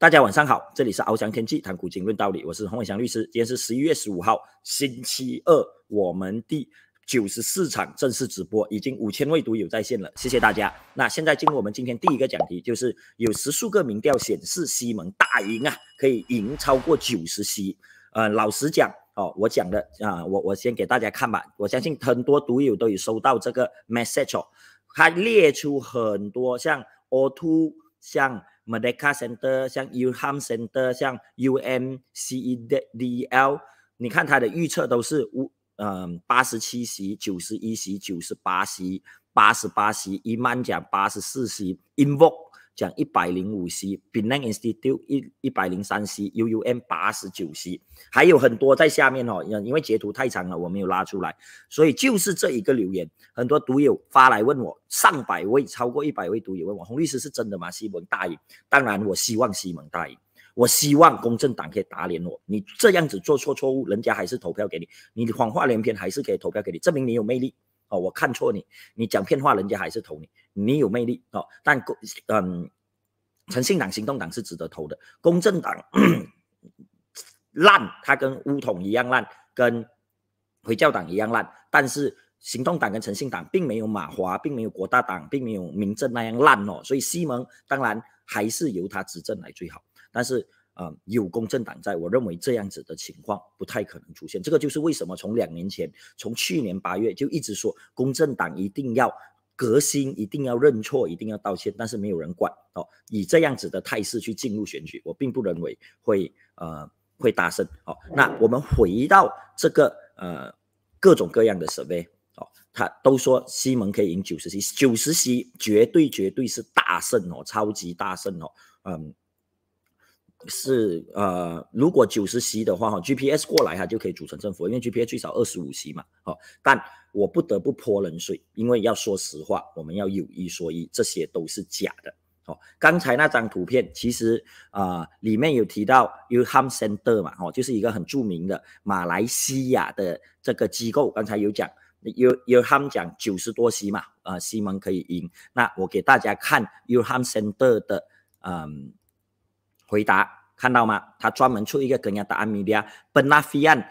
大家晚上好，这里是翱翔天际谈古今论道理，我是洪伟翔律师。今天是十一月十五号，星期二，我们第九十四场正式直播，已经五千位赌友在线了，谢谢大家。那现在进入我们今天第一个讲题，就是有十数个民调显示西蒙大赢啊，可以赢超过九十 C。呃，老实讲哦，我讲的啊，我我先给大家看吧。我相信很多赌友都有收到这个 message，它列出很多像 O2，o 像。m a d i c a Center，像 Uham Center，像 UMCEDL，你看它的预测都是五，嗯，八十七席、九十一席、九十八席、八十八席，伊曼讲八十四席 i n v o k e 讲一百零五 c，Binang Institute 一一百零三 c，UUM 八十九 c，还有很多在下面哦，因因为截图太长了，我没有拉出来，所以就是这一个留言，很多读友发来问我，上百位超过一百位读友问我，洪律师是真的吗？西蒙大赢，当然我希望西蒙大赢，我希望公正党可以打脸我，你这样子做错错误，人家还是投票给你，你的谎话连篇还是可以投票给你，证明你有魅力哦，我看错你，你讲骗话，人家还是投你。你有魅力哦，但公嗯，诚信党、行动党是值得投的。公正党 烂，他跟乌统一样烂，跟回教党一样烂。但是行动党跟诚信党并没有马华，并没有国大党，并没有民政那样烂哦。所以西蒙当然还是由他执政来最好。但是啊，有公正党在，我认为这样子的情况不太可能出现。这个就是为什么从两年前，从去年八月就一直说公正党一定要。革新一定要认错，一定要道歉，但是没有人管哦。以这样子的态势去进入选举，我并不认为会呃会大胜哦。那我们回到这个呃各种各样的声威哦，他都说西蒙可以赢九十席，九十席绝对绝对是大胜哦，超级大胜哦，嗯，是呃如果九十席的话，哈 GPS 过来他就可以组成政府，因为 GPS 最少二十五席嘛，哦，但。我不得不泼冷水，因为要说实话，我们要有一说一，这些都是假的。哦，刚才那张图片其实啊，里面有提到 Uham Center 嘛，哦，就是一个很著名的马来西亚的这个机构。刚才有讲，有有他们讲九十多席嘛，呃，西蒙可以赢。那我给大家看 Uham Center 的嗯回答，看到吗？他专门出一个这样的案例啊，Benafian。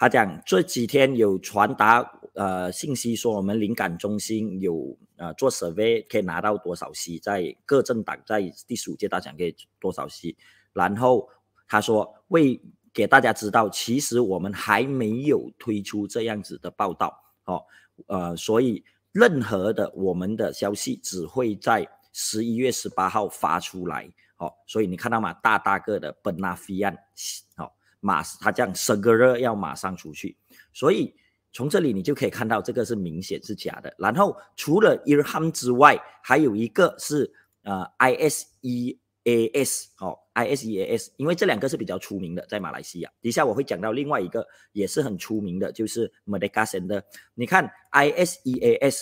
他讲这几天有传达呃信息说我们灵感中心有呃做 survey 可以拿到多少席，在各政党在第十五届大选给多少席，然后他说为给大家知道，其实我们还没有推出这样子的报道。哦，呃，所以任何的我们的消息只会在十一月十八号发出来。哦，所以你看到吗？大大个的本拉菲安，哦，马他这样升个热要马上出去。所以从这里你就可以看到这个是明显是假的。然后除了 Irham 之外，还有一个是呃 I S E A S 哦 ISEAS，因为这两个是比较出名的，在马来西亚。底下我会讲到另外一个也是很出名的，就是马达加斯加的。你看 ISEAS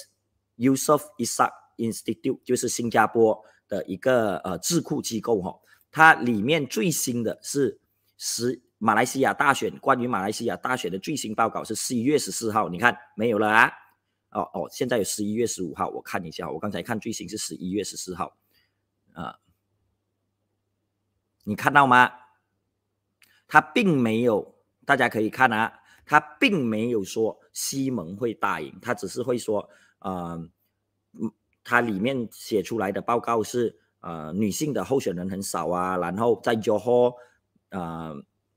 Yusof Ishak Institute，就是新加坡的一个呃智库机构哈。它里面最新的是十马来西亚大选，关于马来西亚大选的最新报告是十一月十四号。你看没有了啊？哦哦，现在有十一月十五号，我看一下，我刚才看最新是十一月十四号，啊。你看到吗？他并没有，大家可以看啊，他并没有说西蒙会打赢，他只是会说，呃，嗯，他里面写出来的报告是，呃，女性的候选人很少啊，然后在 jo，呃，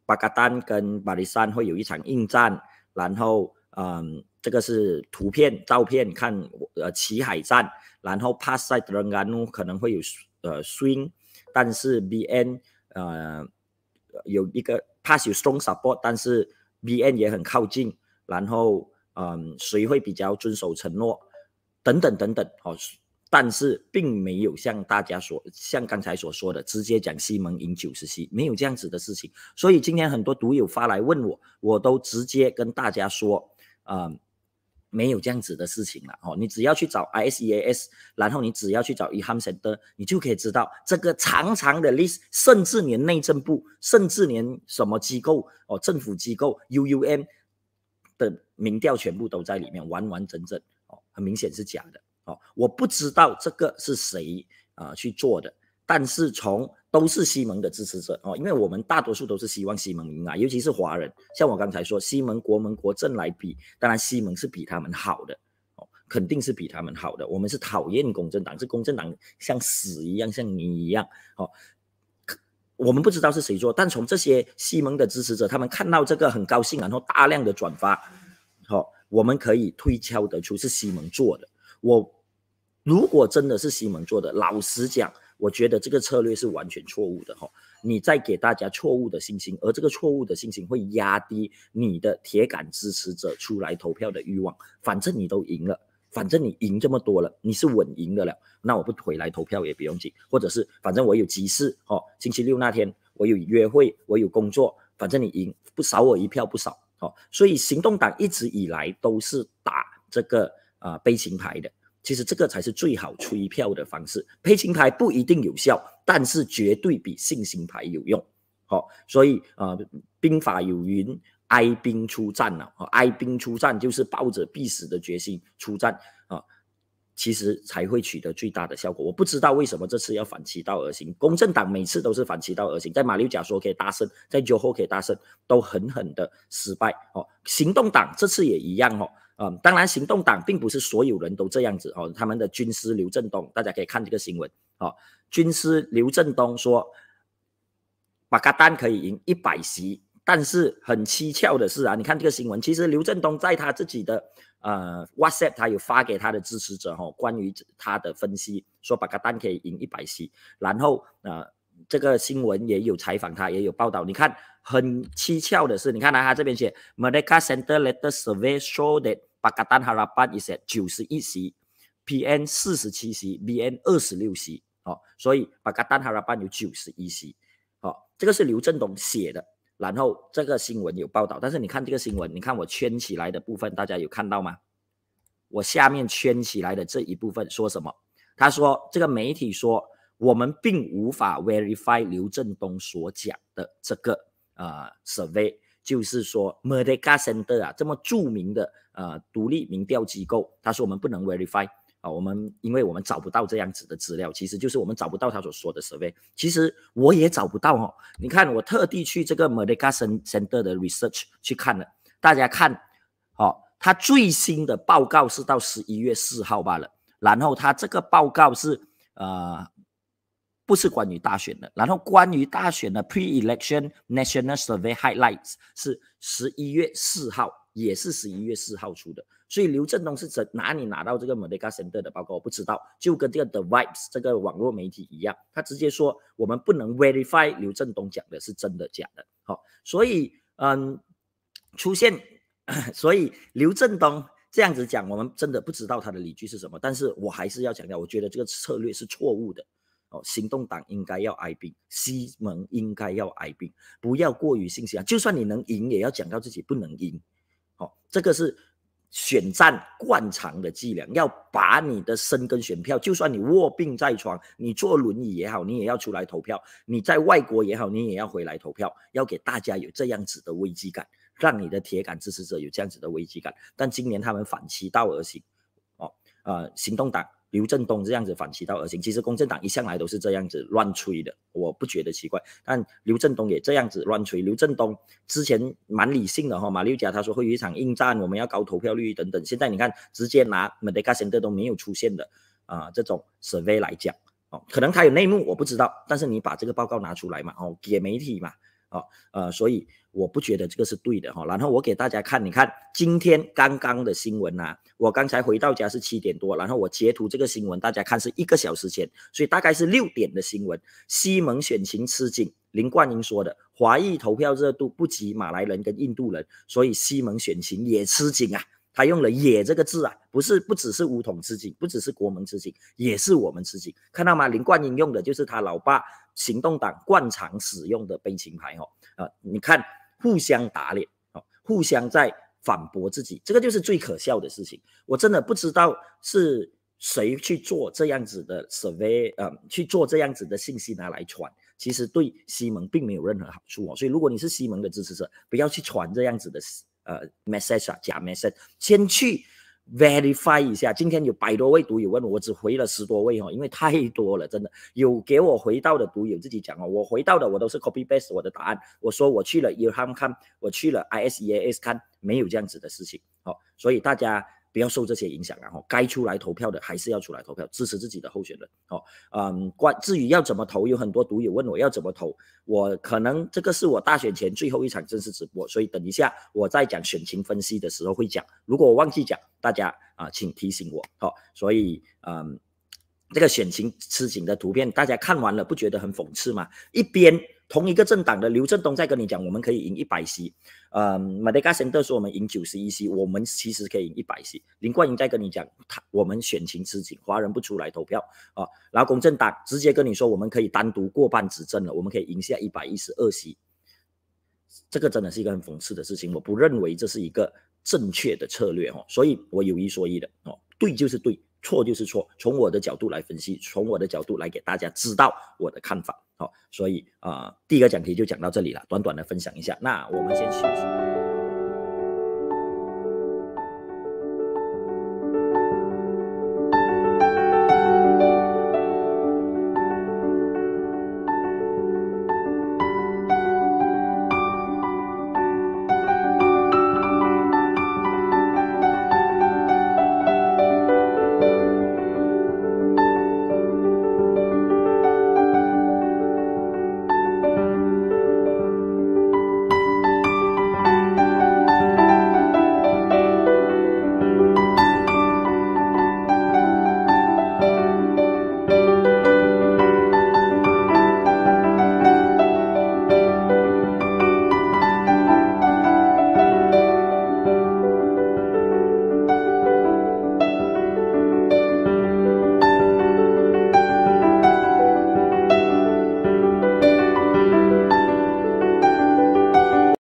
巴格丹跟巴里山会有一场硬战，然后，呃，这个是图片照片看，呃，奇海战，然后帕塞德 a 甘努可能会有，呃，swing，但是 BN 呃，有一个 pass strong support，但是 BN 也很靠近，然后，嗯，谁会比较遵守承诺？等等等等，哦，但是并没有像大家所，像刚才所说的，直接讲西蒙赢九十七，没有这样子的事情。所以今天很多赌友发来问我，我都直接跟大家说，嗯。没有这样子的事情了哦，你只要去找 ISEAS，然后你只要去找 e h a m c e n 的，你就可以知道这个长长的 list，甚至连内政部，甚至连什么机构哦，政府机构 UUM 的民调全部都在里面，完完整整哦，很明显是假的哦，我不知道这个是谁啊去做的，但是从都是西蒙的支持者哦，因为我们大多数都是希望西蒙赢啊，尤其是华人。像我刚才说，西蒙国门国政来比，当然西蒙是比他们好的，哦，肯定是比他们好的。我们是讨厌公正党，这公正党像屎一样，像泥一样，哦。我们不知道是谁做，但从这些西蒙的支持者，他们看到这个很高兴，然后大量的转发，好，我们可以推敲得出是西蒙做的。我如果真的是西蒙做的，老实讲。我觉得这个策略是完全错误的哈，你在给大家错误的信心，而这个错误的信心会压低你的铁杆支持者出来投票的欲望。反正你都赢了，反正你赢这么多了，你是稳赢的了，那我不回来投票也不用紧，或者是反正我有急事哦，星期六那天我有约会，我有工作，反正你赢不少，我一票不少哦。所以行动党一直以来都是打这个啊悲情牌的。其实这个才是最好催票的方式，配型牌不一定有效，但是绝对比信心牌有用。好，所以啊，兵法有云：“哀兵出战”啊，哀兵出战就是抱着必死的决心出战啊，其实才会取得最大的效果。我不知道为什么这次要反其道而行，公正党每次都是反其道而行，在马六甲说可以大胜，在 Johor 可以大胜，都狠狠的失败。哦，行动党这次也一样哦。啊，当然，行动党并不是所有人都这样子哦。他们的军师刘振东，大家可以看这个新闻哦。军师刘振东说，巴卡丹可以赢一百席，但是很蹊跷的是啊，你看这个新闻，其实刘振东在他自己的呃 WhatsApp，他有发给他的支持者哦，关于他的分析，说巴卡丹可以赢一百席。然后啊，这个新闻也有采访他，也有报道。你看，很蹊跷的是，你看他这边写 m e d i c a Center Letter Survey Show That 巴格丹哈拉班一 a 九十一 C，PN 四十七 C，BN 二十六 C，哦，所以巴格丹哈拉班有九十一 C，哦，这个是刘振东写的，然后这个新闻有报道，但是你看这个新闻，你看我圈起来的部分，大家有看到吗？我下面圈起来的这一部分说什么？他说这个媒体说我们并无法 verify 刘振东所讲的这个啊 survey，就是说 m e r d e k a c e n e a 啊这么著名的。呃，独立民调机构，他说我们不能 verify 啊，我们因为我们找不到这样子的资料，其实就是我们找不到他所说的 survey。其实我也找不到哦，你看我特地去这个 Malaga Center 的 research 去看了，大家看，哦，他最新的报告是到十一月四号罢了。然后他这个报告是呃，不是关于大选的，然后关于大选的 pre-election national survey highlights 是十一月四号。也是十一月四号出的，所以刘振东是怎哪里拿到这个 Mega Center 的？报告？我不知道，就跟这个 The Vibe s 这个网络媒体一样，他直接说我们不能 verify 刘振东讲的是真的假的。好，所以嗯，出现，所以刘振东这样子讲，我们真的不知道他的理据是什么。但是我还是要强调，我觉得这个策略是错误的。哦，行动党应该要挨兵，西盟应该要挨兵，不要过于信心啊！就算你能赢，也要讲到自己不能赢。哦，这个是选战惯常的伎俩，要把你的身根选票，就算你卧病在床，你坐轮椅也好，你也要出来投票；你在外国也好，你也要回来投票，要给大家有这样子的危机感，让你的铁杆支持者有这样子的危机感。但今年他们反其道而行，哦，呃，行动党。刘振东这样子反其道而行，其实公正党一向来都是这样子乱吹的，我不觉得奇怪。但刘振东也这样子乱吹。刘振东之前蛮理性的哈，马六甲他说会有一场硬战，我们要高投票率等等。现在你看，直接拿马德卡现在都没有出现的啊，这种 survey 来讲哦，可能他有内幕我不知道，但是你把这个报告拿出来嘛，哦，给媒体嘛。啊，呃，所以我不觉得这个是对的哈。然后我给大家看，你看今天刚刚的新闻啊，我刚才回到家是七点多，然后我截图这个新闻，大家看是一个小时前，所以大概是六点的新闻。西蒙选情吃紧，林冠英说的，华裔投票热度不及马来人跟印度人，所以西蒙选情也吃紧啊。他用了“也”这个字啊，不是不只是巫统吃紧，不只是国盟吃紧，也是我们吃紧，看到吗？林冠英用的就是他老爸。行动党惯常使用的悲情牌哦啊，你看互相打脸哦，互相在反驳自己，这个就是最可笑的事情。我真的不知道是谁去做这样子的 survey 去做这样子的信息拿来传，其实对西蒙并没有任何好处哦。所以如果你是西蒙的支持者，不要去传这样子的呃 message 啊，假 message，先去。Verify 一下，今天有百多位读友问我，只回了十多位哦，因为太多了，真的有给我回到的读友自己讲哦，我回到的我都是 copy paste 我的答案，我说我去了 u h m 看，我去了 ISEAS 看，没有这样子的事情，好，所以大家。不要受这些影响啊！后该出来投票的还是要出来投票，支持自己的候选人。哦，嗯，关至于要怎么投，有很多赌友问我要怎么投，我可能这个是我大选前最后一场正式直播，所以等一下我在讲选情分析的时候会讲，如果我忘记讲，大家啊，请提醒我。好，所以嗯，这个选情吃紧的图片，大家看完了不觉得很讽刺吗？一边。同一个政党的刘振东在跟你讲，我们可以赢一百席。嗯，马德加森特说我们赢九十一席，我们其实可以赢一百席。林冠英在跟你讲，他我们选情吃紧，华人不出来投票啊。然后共正党直接跟你说，我们可以单独过半执政了，我们可以赢下一百一十二席。这个真的是一个很讽刺的事情，我不认为这是一个正确的策略哦。所以我有一说一的哦，对就是对，错就是错。从我的角度来分析，从我的角度来给大家知道我的看法。好，所以啊，第一个讲题就讲到这里了，短短的分享一下。那我们先休息。